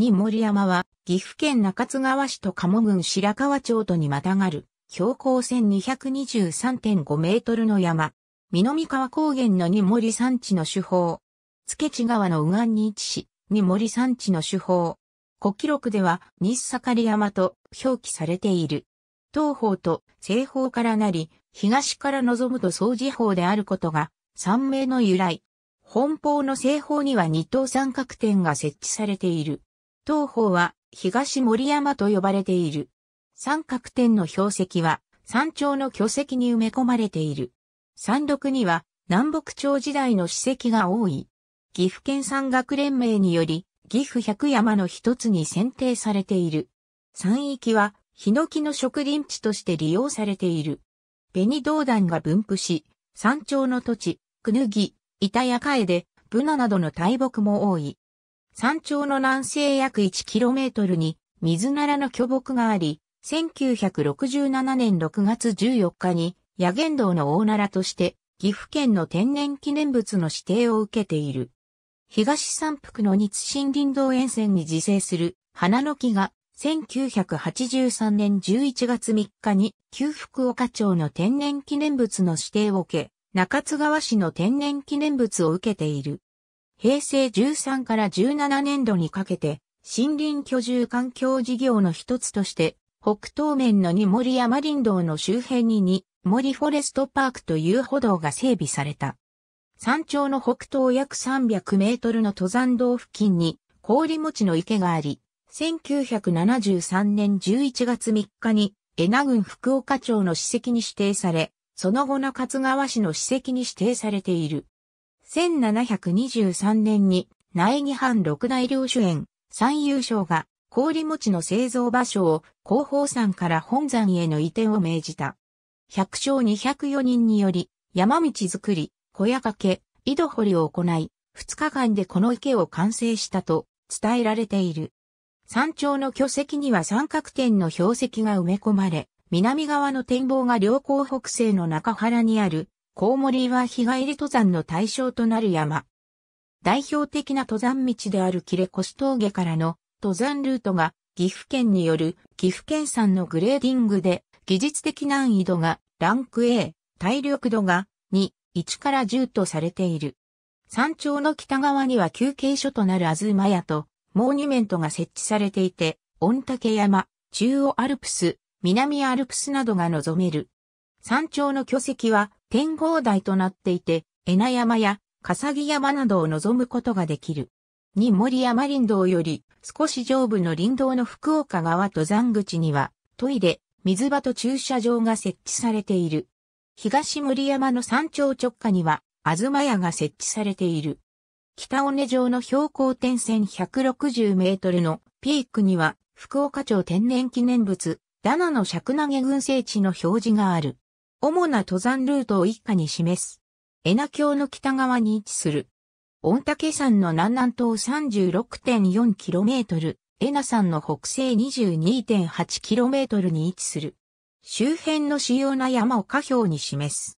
二森山は、岐阜県中津川市と鴨郡白川町とにまたがる、標高1223.5メートルの山、南川高原の二森山地の手法、付地川の右岸に位置し、二森山地の手法、古記録では、日盛山と表記されている。東方と西方からなり、東から望むと総地方であることが、山名の由来。本方の西方には二等三角点が設置されている。東方は東森山と呼ばれている。三角点の標石は山頂の巨石に埋め込まれている。山麓には南北朝時代の史跡が多い。岐阜県山岳連盟により岐阜百山の一つに選定されている。山域はヒノキの植林地として利用されている。紅銅弾が分布し、山頂の土地、クヌギ、板やカエで、ブナなどの大木も多い。山頂の南西約 1km に水ならの巨木があり、1967年6月14日に野源道の大ならとして岐阜県の天然記念物の指定を受けている。東山腹の日森林道沿線に自生する花の木が1983年11月3日に旧福岡町の天然記念物の指定を受け、中津川市の天然記念物を受けている。平成13から17年度にかけて、森林居住環境事業の一つとして、北東面の二森山林道の周辺に二森フォレストパークという歩道が整備された。山頂の北東約300メートルの登山道付近に氷餅の池があり、1973年11月3日に、江ナ郡福岡町の史跡に指定され、その後中津川市の史跡に指定されている。1723年に苗木藩六大領主園、三遊省が氷餅の製造場所を広報山から本山への移転を命じた。百姓204人により山道作り、小屋掛け、井戸掘りを行い、二日間でこの池を完成したと伝えられている。山頂の巨石には三角点の標石が埋め込まれ、南側の展望が良好北西の中原にあるコウモリは日帰り登山の対象となる山。代表的な登山道であるキレコシ峠からの登山ルートが岐阜県による岐阜県産のグレーディングで技術的難易度がランク A、体力度が2、1から10とされている。山頂の北側には休憩所となるアズマヤとモーニュメントが設置されていて、御嶽山、中央アルプス、南アルプスなどが望める。山頂の巨石は展望台となっていて、江名山や笠木山などを望むことができる。に森山林道より少し上部の林道の福岡側登山口にはトイレ、水場と駐車場が設置されている。東森山の山頂直下には東屋が設置されている。北尾根城の標高点線160メートルのピークには福岡町天然記念物、ダナの尺投げ群生地の表示がある。主な登山ルートを一家に示す。恵那峡の北側に位置する。御嶽山の南南東 36.4km、恵那山の北西 22.8km に位置する。周辺の主要な山を下表に示す。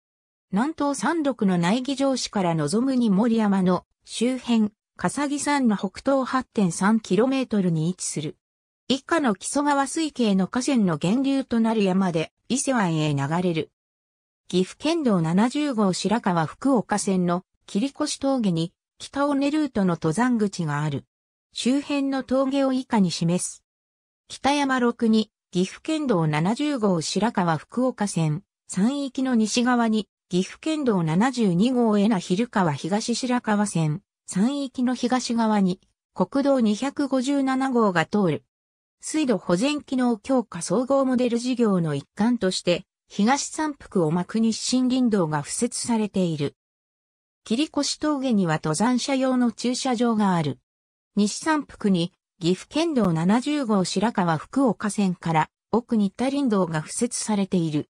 南東山麓の内儀城市から望むに森山の周辺、笠木山の北東 8.3km に位置する。以下の木曽川水系の河川の源流となる山で伊勢湾へ流れる。岐阜県道70号白川福岡線の霧越峠に北尾根ルートの登山口がある。周辺の峠を以下に示す。北山六に岐阜県道70号白川福岡線、山域の西側に岐阜県道72号へな昼川東白川線、山域の東側に国道257号が通る。水道保全機能強化総合モデル事業の一環として、東山腹を巻く日清林道が敷設されている。切越峠には登山者用の駐車場がある。西山腹に岐阜県道70号白川福岡線から奥日田林道が敷設されている。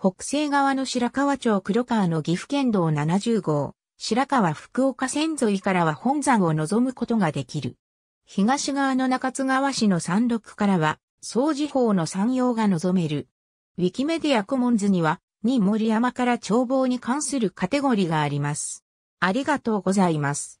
北西側の白川町黒川の岐阜県道70号、白川福岡線沿いからは本山を望むことができる。東側の中津川市の山麓からは、総寺峰の山陽が望める。ウィキメディアコモンズには、に森山から眺望に関するカテゴリがあります。ありがとうございます。